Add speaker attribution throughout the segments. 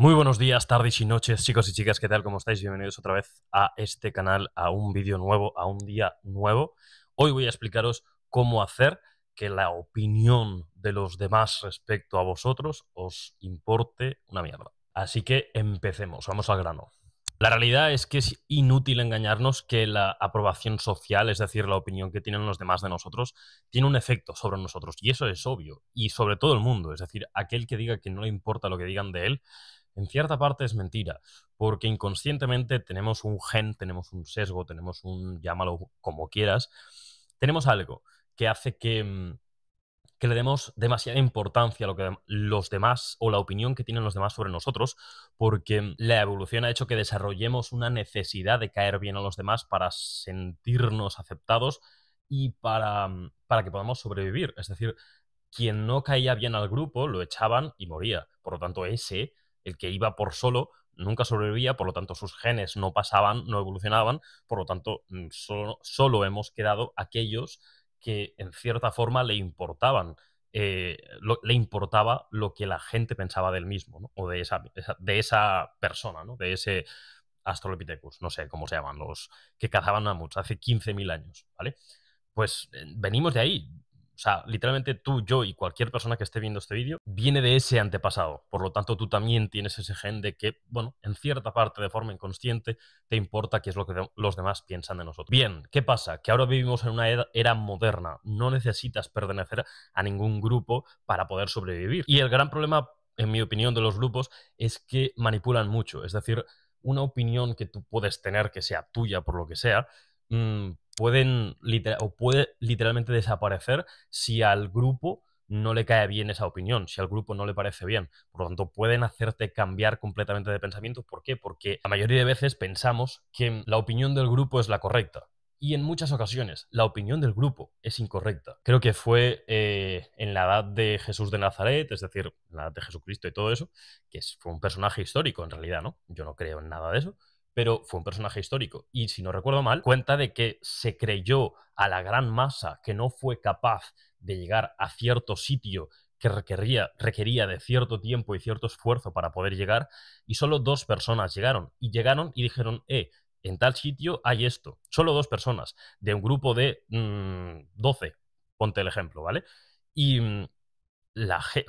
Speaker 1: Muy buenos días, tardes y noches, chicos y chicas, ¿qué tal? ¿Cómo estáis? Bienvenidos otra vez a este canal, a un vídeo nuevo, a un día nuevo. Hoy voy a explicaros cómo hacer que la opinión de los demás respecto a vosotros os importe una mierda. Así que empecemos, vamos al grano. La realidad es que es inútil engañarnos que la aprobación social, es decir, la opinión que tienen los demás de nosotros, tiene un efecto sobre nosotros. Y eso es obvio. Y sobre todo el mundo. Es decir, aquel que diga que no le importa lo que digan de él, en cierta parte es mentira, porque inconscientemente tenemos un gen, tenemos un sesgo, tenemos un, llámalo como quieras, tenemos algo que hace que, mm, le demos demasiada importancia a lo que los demás o la opinión que tienen los demás sobre nosotros, porque mm, la evolución ha hecho que desarrollemos una necesidad de caer bien a los demás para sentirnos aceptados y para, mm, para que podamos sobrevivir. Es decir, quien no caía bien al grupo lo echaban y moría. Por lo tanto, ese el que iba por solo nunca sobrevivía, por lo tanto sus genes no pasaban, no evolucionaban, por lo tanto mm, solo, hemos quedado aquellos que en cierta forma le importaban, eh, le importaba lo que la gente pensaba del mismo, o de esa, de esa persona, de ese Astrolopithecus, no sé cómo se llaman, los que cazaban mucho hace 15.000 años, ¿vale? Pues eh, venimos de ahí, o sea, literalmente tú, yo y cualquier persona que esté viendo este vídeo viene de ese antepasado. Por lo tanto, tú también tienes ese gen de que, bueno, en cierta parte, de forma inconsciente, te importa qué es lo que los demás piensan de nosotros. Bien, ¿qué pasa? Que ahora vivimos en una era, moderna. No necesitas pertenecer a ningún grupo para poder sobrevivir. Y el gran problema, en mi opinión, de los grupos es que manipulan mucho. Es decir, una opinión que tú puedes tener que sea tuya por lo que sea, mm, pueden o puede literalmente desaparecer si al grupo no le cae bien esa opinión, si al grupo no le parece bien. Por lo tanto, pueden hacerte cambiar completamente de pensamiento. ¿Por qué? Porque la mayoría de veces pensamos que la opinión del grupo es la correcta. Y en muchas ocasiones la opinión del grupo es incorrecta. Creo que fue eh, en la edad de Jesús de Nazaret, es decir, la edad de Jesucristo y todo eso, que fue un personaje histórico en realidad, ¿no? Yo no creo en nada de eso, pero fue un personaje histórico. Y si no recuerdo mal, cuenta de que se creyó a la gran masa que no fue capaz de llegar a cierto sitio que requería, requería de cierto tiempo y cierto esfuerzo para poder llegar, y solo dos personas llegaron. Y llegaron y dijeron, eh, en tal sitio hay esto. Solo dos personas, de un grupo de 12, mm, ponte el ejemplo, ¿vale? Y mm,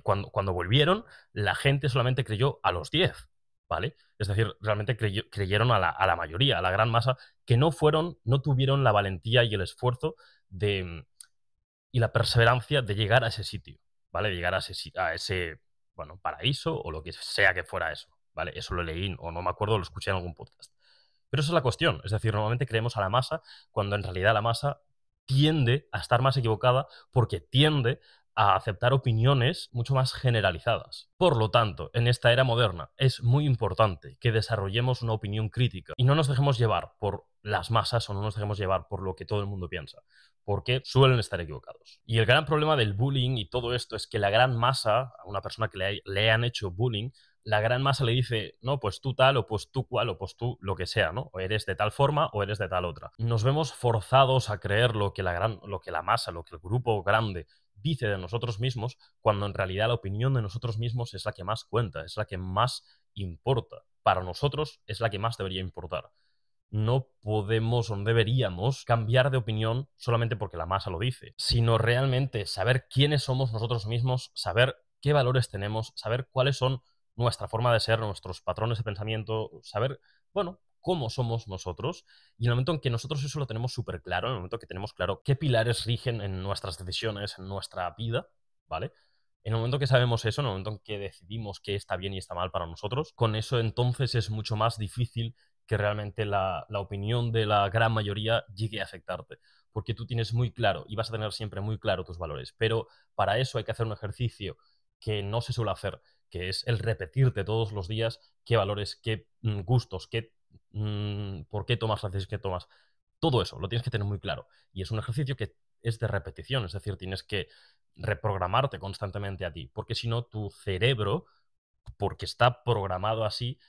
Speaker 1: cuando, cuando volvieron, la gente solamente creyó a los 10. ¿vale? Es decir, realmente creyeron a la, mayoría, a la gran masa, que no fueron, no tuvieron la valentía y el esfuerzo de, y la perseverancia de llegar a ese sitio, ¿vale? De llegar a ese, a ese, bueno, paraíso o lo que sea que fuera eso, ¿vale? Eso lo leí o no me acuerdo, lo escuché en algún podcast. Pero esa es la cuestión, es decir, normalmente creemos a la masa cuando en realidad la masa tiende a estar más equivocada porque tiende a aceptar opiniones mucho más generalizadas. Por lo tanto, en esta era moderna es muy importante que desarrollemos una opinión crítica y no nos dejemos llevar por las masas o no nos dejemos llevar por lo que todo el mundo piensa, porque suelen estar equivocados. Y el gran problema del bullying y todo esto es que la gran masa, a una persona que le, han hecho bullying, la gran masa le dice, no, pues tú tal, o pues tú cual, o pues tú lo que sea, ¿no? O eres de tal forma o eres de tal otra. Nos vemos forzados a creer lo que la, gran, lo que la masa, lo que el grupo grande dice de nosotros mismos, cuando en realidad la opinión de nosotros mismos es la que más cuenta, es la que más importa. Para nosotros es la que más debería importar. No podemos o deberíamos cambiar de opinión solamente porque la masa lo dice, sino realmente saber quiénes somos nosotros mismos, saber qué valores tenemos, saber cuáles son nuestra forma de ser, nuestros patrones de pensamiento, saber, bueno, cómo somos nosotros y en el momento en que nosotros eso lo tenemos súper claro, en el momento que tenemos claro qué pilares rigen en nuestras decisiones, en nuestra vida, ¿vale? En el momento que sabemos eso, en el momento en que decidimos qué está bien y está mal para nosotros, con eso entonces es mucho más difícil que realmente la, la, opinión de la gran mayoría llegue a afectarte, porque tú tienes muy claro y vas a tener siempre muy claro tus valores, pero para eso hay que hacer un ejercicio que no se suele hacer, que es el repetirte todos los días qué valores, qué mm, gustos, qué Mm, por qué tomas las decisiones que tomas. Todo eso lo tienes que tener muy claro. Y es un ejercicio que es de repetición, es decir, tienes que reprogramarte constantemente a ti, porque si no, tu cerebro, porque está programado así,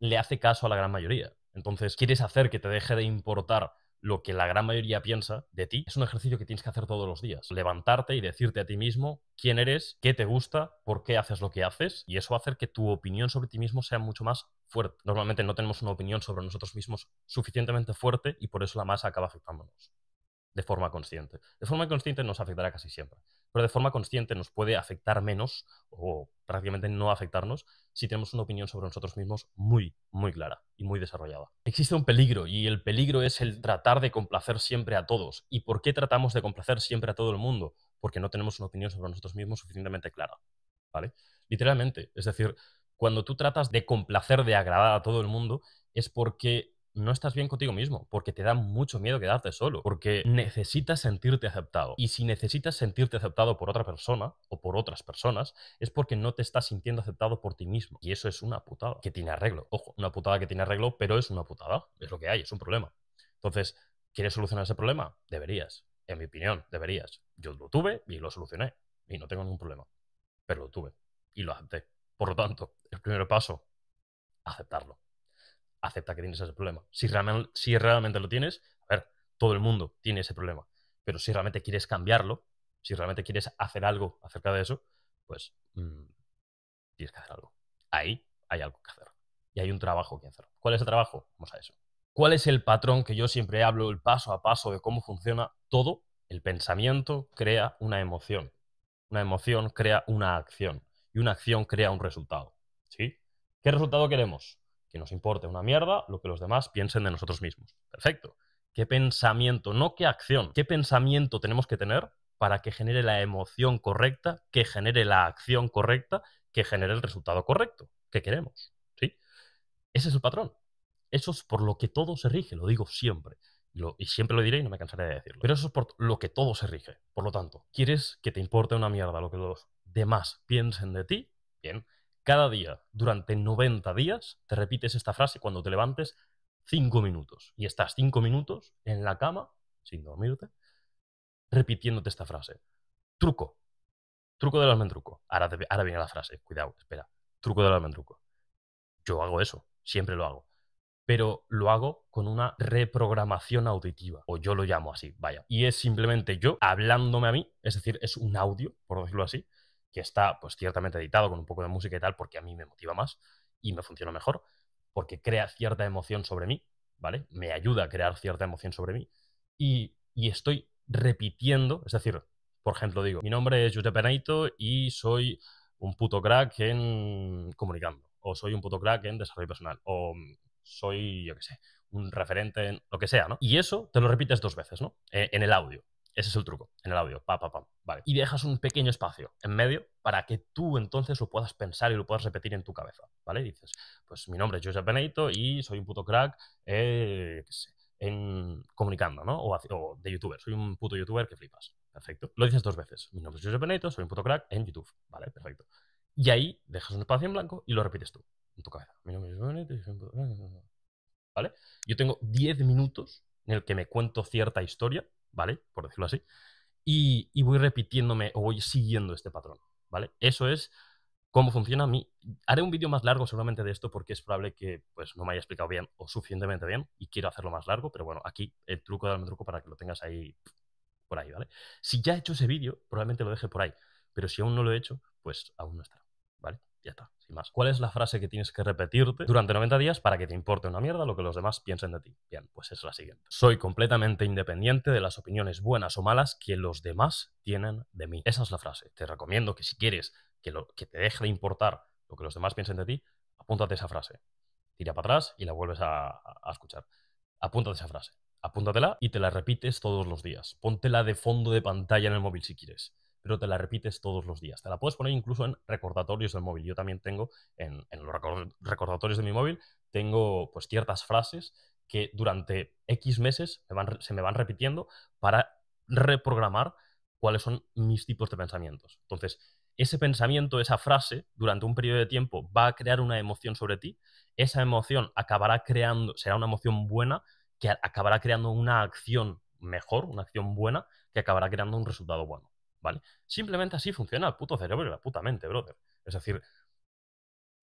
Speaker 1: le hace caso a la gran mayoría. Entonces, quieres hacer que te deje de importar lo que la gran mayoría piensa de ti, es un ejercicio que tienes que hacer todos los días. Levantarte y decirte a ti mismo quién eres, qué te gusta, por qué haces lo que haces, y eso va a hacer que tu opinión sobre ti mismo sea mucho más fuerte. Normalmente no tenemos una opinión sobre nosotros mismos suficientemente fuerte y por eso la masa acaba afectándonos de forma consciente. De forma consciente nos afectará casi siempre pero de forma consciente nos puede afectar menos o prácticamente no afectarnos si tenemos una opinión sobre nosotros mismos muy, muy clara y muy desarrollada. Existe un peligro y el peligro es el tratar de complacer siempre a todos. ¿Y por qué tratamos de complacer siempre a todo el mundo? Porque no tenemos una opinión sobre nosotros mismos suficientemente clara. ¿Vale? Literalmente. Es decir, cuando tú tratas de complacer, de agradar a todo el mundo, es porque no estás bien contigo mismo, porque te da mucho miedo quedarte solo, porque necesitas sentirte aceptado. Y si necesitas sentirte aceptado por otra persona o por otras personas, es porque no te estás sintiendo aceptado por ti mismo. Y eso es una putada que tiene arreglo. Ojo, una putada que tiene arreglo, pero es una putada. Es lo que hay, es un problema. Entonces, ¿quieres solucionar ese problema? Deberías. En mi opinión, deberías. Yo lo tuve y lo solucioné. Y no tengo ningún problema. Pero lo tuve. Y lo acepté. Por lo tanto, el primer paso, aceptarlo acepta que tienes ese problema. Si, realmente, si realmente lo tienes, a ver, todo el mundo tiene ese problema. Pero si realmente quieres cambiarlo, si realmente quieres hacer algo acerca de eso, pues mm, tienes que hacer algo. Ahí hay algo que hacer. Y hay un trabajo que hacer. ¿Cuál es el trabajo? Vamos a eso. ¿Cuál es el patrón que yo siempre hablo, el paso a paso de cómo funciona todo? El pensamiento crea una emoción. Una emoción crea una acción. Y una acción crea un resultado. ¿Sí? ¿Qué resultado queremos? que nos importe una mierda lo que los demás piensen de nosotros mismos. Perfecto. ¿Qué pensamiento, no qué acción, qué pensamiento tenemos que tener para que genere la emoción correcta, que genere la acción correcta, que genere el resultado correcto que queremos? ¿Sí? Ese es el patrón. Eso es por lo que todo se rige, lo digo siempre. y siempre lo diré y no me cansaré de decirlo. Pero eso es por lo que todo se rige. Por lo tanto, ¿quieres que te importe una mierda lo que los demás piensen de ti? Bien, cada día, durante 90 días, te repites esta frase cuando te levantes 5 minutos. Y estás 5 minutos en la cama, sin dormirte, repitiéndote esta frase. Truco. Truco del almendruco. Ahora, ahora viene la frase. Cuidado, espera. Truco del almendruco. Yo hago eso. Siempre lo hago pero lo hago con una reprogramación auditiva, o yo lo llamo así, vaya. Y es simplemente yo hablándome a mí, es decir, es un audio, por decirlo así, que está pues ciertamente editado con un poco de música y tal, porque a mí me motiva más y me funciona mejor, porque crea cierta emoción sobre mí, ¿vale? Me ayuda a crear cierta emoción sobre mí y, estoy repitiendo, es decir, por ejemplo, digo, mi nombre es Giuseppe Naito y soy un puto crack en comunicando, o soy un puto crack en desarrollo personal, o mm, soy, yo qué sé, un referente en lo que sea, ¿no? Y eso te lo repites dos veces, ¿no? E, en el audio. Ese es el truco, en el audio, pa, pa, pa. Vale. Y dejas un pequeño espacio en medio para que tú entonces lo puedas pensar y lo puedas repetir en tu cabeza, ¿vale? dices, pues mi nombre es Joseph Benito y soy un puto crack, eh, en comunicando, ¿no? O, de youtuber, soy un puto youtuber que flipas. Perfecto. Lo dices dos veces. Mi nombre es Joseph Benito, soy un puto crack en YouTube, ¿vale? Perfecto. Y ahí dejas un espacio en blanco y lo repites tú, en tu cabeza. Mi nombre es Joseph Benedito soy un puto ¿Vale? Yo tengo 10 minutos en el que me cuento cierta historia ¿vale? Por decirlo así. Y, voy repitiéndome o voy siguiendo este patrón, ¿vale? Eso es cómo funciona a mí. Haré un vídeo más largo seguramente de esto porque es probable que pues, no me haya explicado bien o suficientemente bien y quiero hacerlo más largo, pero bueno, aquí el truco el truco para que lo tengas ahí por ahí, ¿vale? Si ya he hecho ese vídeo, probablemente lo deje por ahí, pero si aún no lo he hecho, pues aún no estará, ¿vale? Ya está. ¿Cuál es la frase que tienes que repetirte durante 90 días para que te importe una mierda lo que los demás piensen de ti? Bien, pues es la siguiente. Soy completamente independiente de las opiniones buenas o malas que los demás tienen de mí. Esa es la frase. Te recomiendo que si quieres que, que te deje de importar lo que los demás piensen de ti, apúntate esa frase. Tira para atrás y la vuelves a, a escuchar. Apúntate esa frase apúntatela y te la repites todos los días. Póntela de fondo de pantalla en el móvil si quieres pero te la repites todos los días. Te la puedes poner incluso en recordatorios del móvil. Yo también tengo en, los recordatorios de mi móvil, tengo pues ciertas frases que durante X meses se me van repitiendo para reprogramar cuáles son mis tipos de pensamientos. Entonces, ese pensamiento, esa frase, durante un periodo de tiempo va a crear una emoción sobre ti. Esa emoción acabará creando, será una emoción buena que acabará creando una acción mejor, una acción buena que acabará creando un resultado bueno. ¿vale? Simplemente así funciona el puto cerebro y la puta mente, brother. Es decir,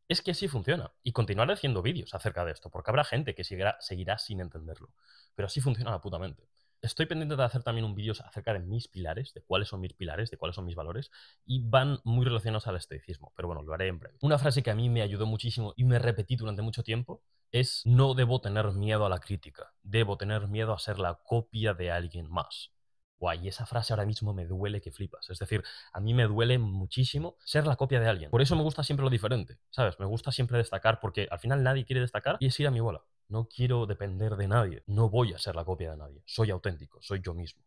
Speaker 1: es que así funciona. Y continuaré haciendo vídeos acerca de esto, porque habrá gente que seguirá, sin entenderlo. Pero así funciona la puta mente. Estoy pendiente de hacer también un vídeo acerca de mis pilares, de cuáles son mis pilares, de cuáles son mis valores, y van muy relacionados al estoicismo, pero bueno, lo haré en breve. Una frase que a mí me ayudó muchísimo y me repetí durante mucho tiempo es no debo tener miedo a la crítica, debo tener miedo a ser la copia de alguien más guay, esa frase ahora mismo me duele que flipas. Es decir, a mí me duele muchísimo ser la copia de alguien. Por eso me gusta siempre lo diferente, ¿sabes? Me gusta siempre destacar porque al final nadie quiere destacar y es ir a mi bola. No quiero depender de nadie, no voy a ser la copia de nadie. Soy auténtico, soy yo mismo.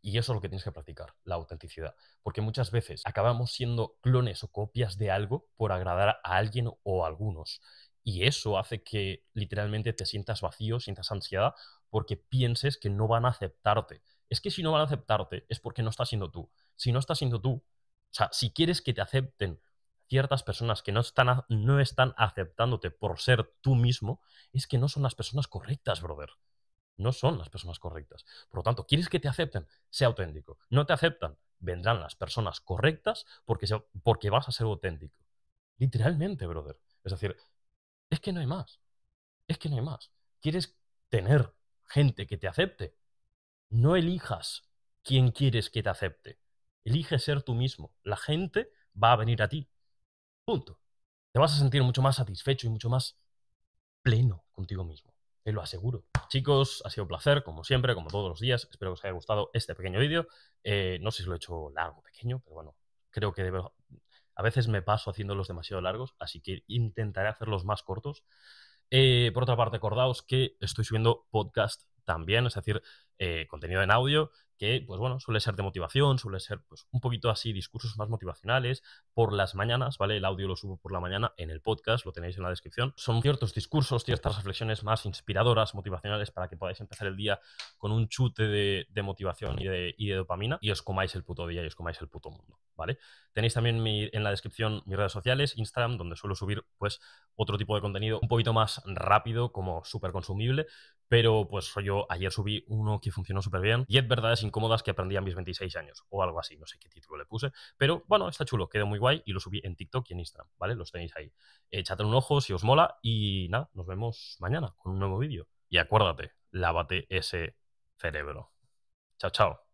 Speaker 1: Y eso es lo que tienes que practicar, la autenticidad. Porque muchas veces acabamos siendo clones o copias de algo por agradar a alguien o a algunos. Y eso hace que literalmente te sientas vacío, sientas ansiedad, porque pienses que no van a aceptarte, es que si no van a aceptarte es porque no estás siendo tú. Si no estás siendo tú, o sea, si quieres que te acepten ciertas personas que no están, no están aceptándote por ser tú mismo, es que no son las personas correctas, brother. No son las personas correctas. Por lo tanto, ¿quieres que te acepten? Sé auténtico. No te aceptan, vendrán las personas correctas porque, porque vas a ser auténtico. Literalmente, brother. Es decir, es que no hay más. Es que no hay más. ¿Quieres tener gente que te acepte? No elijas quién quieres que te acepte. Elige ser tú mismo. La gente va a venir a ti. Punto. Te vas a sentir mucho más satisfecho y mucho más pleno contigo mismo. Te lo aseguro. Chicos, ha sido un placer, como siempre, como todos los días. Espero que os haya gustado este pequeño vídeo. Eh, no sé si lo he hecho largo o pequeño, pero bueno, creo que a veces me paso haciéndolos demasiado largos, así que intentaré hacerlos más cortos. Eh, por otra parte, acordaos que estoy subiendo podcast también, es decir, eh, contenido en audio que, pues bueno, suele ser de motivación, suele ser pues, un poquito así, discursos más motivacionales, por las mañanas, ¿vale? El audio lo subo por la mañana en el podcast, lo tenéis en la descripción. Son ciertos discursos, ciertas reflexiones más inspiradoras, motivacionales, para que podáis empezar el día con un chute de, motivación y de, y de dopamina y os comáis el puto día y os comáis el puto mundo. ¿vale? Tenéis también en la descripción mis redes sociales, Instagram, donde suelo subir pues otro tipo de contenido un poquito más rápido, como súper consumible, pero pues yo ayer subí uno que funcionó súper bien, 10 verdades incómodas que aprendí a mis 26 años, o algo así, no sé qué título le puse, pero bueno, está chulo, quedó muy guay y lo subí en TikTok y en Instagram, ¿vale? Los tenéis ahí. Eh, Echadle un ojo si os mola y nada, nos vemos mañana con un nuevo vídeo. Y acuérdate, lávate ese cerebro. Chao, chao.